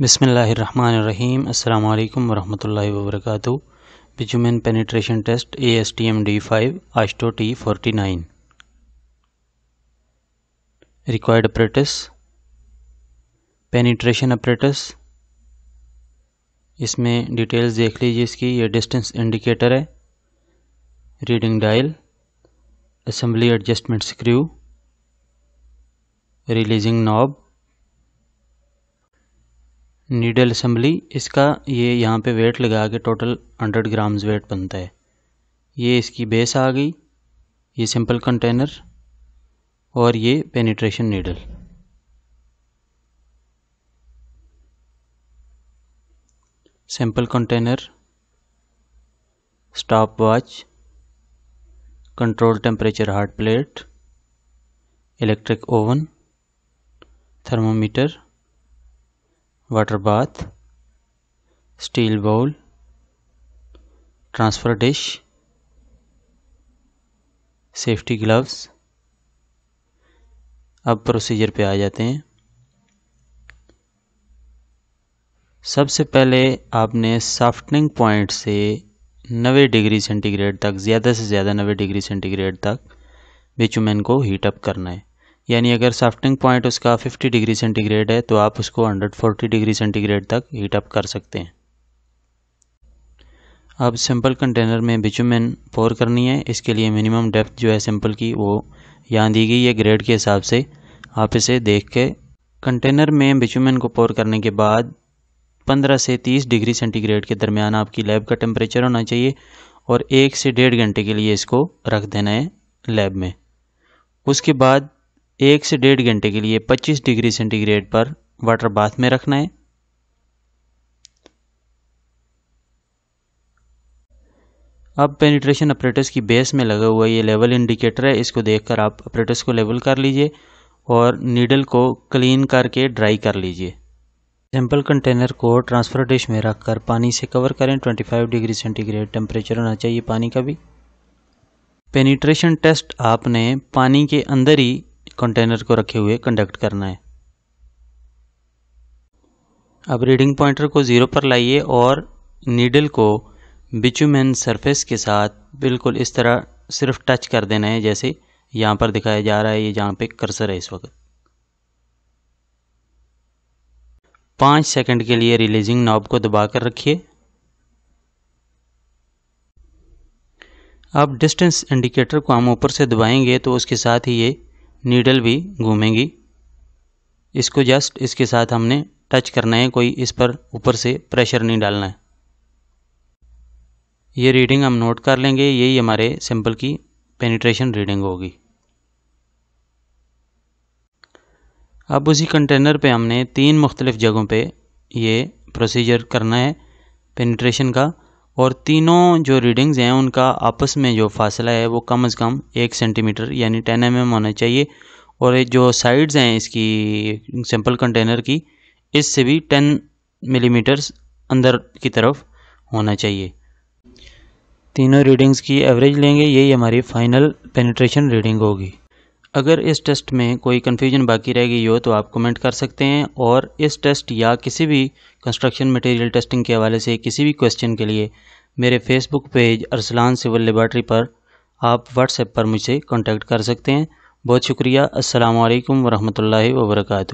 बसमीम् अल्लाम वरहमल work bitumen penetration test A S T M D five AASHTO T forty nine required apparatus penetration apparatus इसमें details देख लीजिए इसकी ये डिस्टेंस इंडिकेटर है reading dial assembly adjustment screw releasing knob needle assembly इसका ये यहाँ पे वेट लगा के टोटल 100 ग्राम्स वेट बनता है ये इसकी बेस आ गई ये सिंपल कंटेनर और ये penetration needle sample container stop watch control temperature hot plate electric oven thermometer water bath steel bowl transfer dish safety gloves अब प्रोसीजर पे आ जाते हैं सबसे पहले आपने सॉफ्टनिंग पॉइंट से नवे डिग्री सेंटीग्रेड तक ज़्यादा से ज़्यादा नबे डिग्री सेंटीग्रेड तक बिचुमेन को हीटअप करना है यानी अगर साफ्टिंग पॉइंट उसका 50 डिग्री सेंटीग्रेड है तो आप उसको 140 डिग्री सेंटीग्रेड तक हीट अप कर सकते हैं अब सिंपल कंटेनर में बिचुमेन पोर करनी है इसके लिए मिनिमम डेप्थ जो है सिंपल की वो यहाँ दी गई है ग्रेड के हिसाब से आप इसे देख के कंटेनर में बिचुमेन को पोर करने के बाद 15 से 30 डिग्री सेंटीग्रेड के दरमियान आपकी लैब का टेम्परेचर होना चाहिए और एक से डेढ़ घंटे के लिए इसको रख देना है लैब में उसके बाद एक से डेढ़ घंटे के लिए 25 डिग्री सेंटीग्रेड पर वाटर बाथ में रखना है अब पेनिट्रेशन ऑपरेटर्स की बेस में लगा हुआ ये लेवल इंडिकेटर है इसको देखकर आप ऑपरेटर्स को लेवल कर लीजिए और नीडल को क्लीन करके ड्राई कर लीजिए सैंपल कंटेनर को ट्रांसफ़र डिश में रखकर पानी से कवर करें 25 डिग्री सेंटीग्रेड टेम्परेचर होना चाहिए पानी का भी पेनिट्रेशन टेस्ट आपने पानी के अंदर ही कंटेनर को रखे हुए कंडक्ट करना है अब रीडिंग पॉइंटर को ज़ीरो पर लाइए और नीडल को बिचुमेन सरफेस के साथ बिल्कुल इस तरह सिर्फ टच कर देना है जैसे यहाँ पर दिखाया जा रहा है ये जहाँ पे कर्सर है इस वक्त पाँच सेकंड के लिए रिलीजिंग नॉब को दबा कर रखिए अब डिस्टेंस इंडिकेटर को हम ऊपर से दबाएंगे तो उसके साथ ही ये नीडल भी घूमेंगी इसको जस्ट इसके साथ हमने टच करना है कोई इस पर ऊपर से प्रेशर नहीं डालना है ये रीडिंग हम नोट कर लेंगे यही हमारे सैंपल की पेनिट्रेशन रीडिंग होगी अब उसी कंटेनर पे हमने तीन मुख्तलिफ़ जगहों पे ये प्रोसीजर करना है पेनिट्रेशन का और तीनों जो रीडिंग्स हैं उनका आपस में जो फासला है वो कम अज़ कम एक सेंटीमीटर यानी टेन एम mm होना चाहिए और जो साइड्स हैं इसकी सिंपल कंटेनर की इससे भी टेन मिलीमीटर्स अंदर की तरफ होना चाहिए तीनों रीडिंग्स की एवरेज लेंगे यही हमारी फाइनल पेनिट्रेशन रीडिंग होगी अगर इस टेस्ट में कोई कन्फ्यूजन बाकी रह गई हो तो आप कमेंट कर सकते हैं और इस टेस्ट या किसी भी कंस्ट्रक्शन मटेरियल टेस्टिंग के हवाले से किसी भी क्वेश्चन के लिए मेरे Facebook page Arsalan civil laboratory पर आप व्हाट्सएप पर मुझसे कांटेक्ट कर सकते हैं बहुत शुक्रिया असलकम वालेकुम वर्का